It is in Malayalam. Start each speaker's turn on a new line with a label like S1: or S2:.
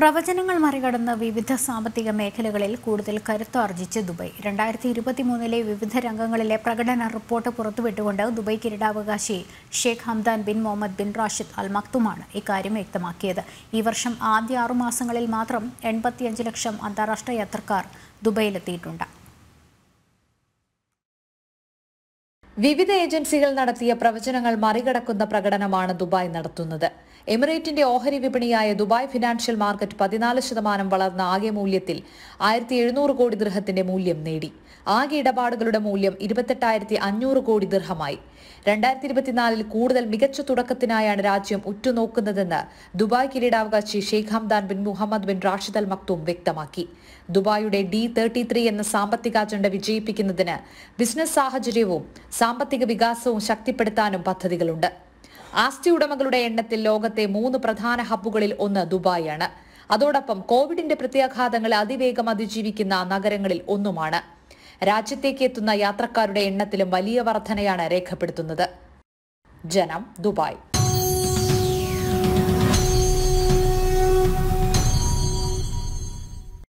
S1: പ്രവചനങ്ങൾ മറികടന്ന് വിവിധ സാമ്പത്തിക മേഖലകളിൽ കൂടുതൽ കരുത്താർജിച്ച് ദുബൈ രണ്ടായിരത്തി ഇരുപത്തി മൂന്നിലെ വിവിധ രംഗങ്ങളിലെ പ്രകടന റിപ്പോർട്ട് പുറത്തുവിട്ടുകൊണ്ട് ദുബൈ കിരീടാവകാശി Sheikh Hamdan bin Mohammed bin Rashid Al മക്തുമാണ് ഇക്കാര്യം വ്യക്തമാക്കിയത് ഈ വർഷം ആദ്യ ആറുമാസങ്ങളിൽ മാത്രം എൺപത്തിയഞ്ച് ലക്ഷം അന്താരാഷ്ട്ര യാത്രക്കാർ ദുബൈയിലെത്തിയിട്ടുണ്ട് വിവിധ ഏജൻസികൾ നടത്തിയ പ്രവചനങ്ങൾ
S2: മറികടക്കുന്ന പ്രകടനമാണ് ദുബായ് നടത്തുന്നത് എമിറേറ്റിന്റെ ഓഹരി വിപണിയായ ദുബായ് ഫിനാൻഷ്യൽ മാർക്കറ്റ് പതിനാല് ശതമാനം വളർന്ന ആകെ മൂല്യത്തിൽ ആയിരത്തി എഴുന്നൂറ് കോടി ദിർഹത്തിന്റെ മൂല്യം നേടി ആകെ ഇടപാടുകളുടെ മൂല്യം ഇരുപത്തെട്ടായിരത്തി അഞ്ഞൂറ് കോടി ദിർഹമായി രണ്ടായിരത്തി ഇരുപത്തിനാലിൽ കൂടുതൽ മികച്ച തുടക്കത്തിനായാണ് രാജ്യം ഉറ്റുനോക്കുന്നതെന്ന് ദുബായ് കിരീടാവകാശി Sheikh Hamdan bin Mohammed bin Rashid Al Maktoum വ്യക്തമാക്കി ദുബായുടെ ഡി തേർട്ടി ത്രീ എന്ന സാമ്പത്തിക അജണ്ട വിജയിപ്പിക്കുന്നതിന് ബിസിനസ് സാഹചര്യവും സാമ്പത്തിക വികാസവും ശക്തിപ്പെടുത്താനും പദ്ധതികളുണ്ട് ആസ്തി ഉടമകളുടെ എണ്ണത്തിൽ ലോകത്തെ മൂന്ന് പ്രധാന ഹബ്ബുകളിൽ ഒന്ന് ദുബായാണ് അതോടൊപ്പം കോവിഡിന്റെ പ്രത്യാഘാതങ്ങൾ അതിവേഗം അതിജീവിക്കുന്ന നഗരങ്ങളിൽ ഒന്നുമാണ് രാജ്യത്തേക്ക് എത്തുന്ന യാത്രക്കാരുടെ എണ്ണത്തിലും വലിയ വർധനയാണ് രേഖപ്പെടുത്തുന്നത് ജനം ദുബായ്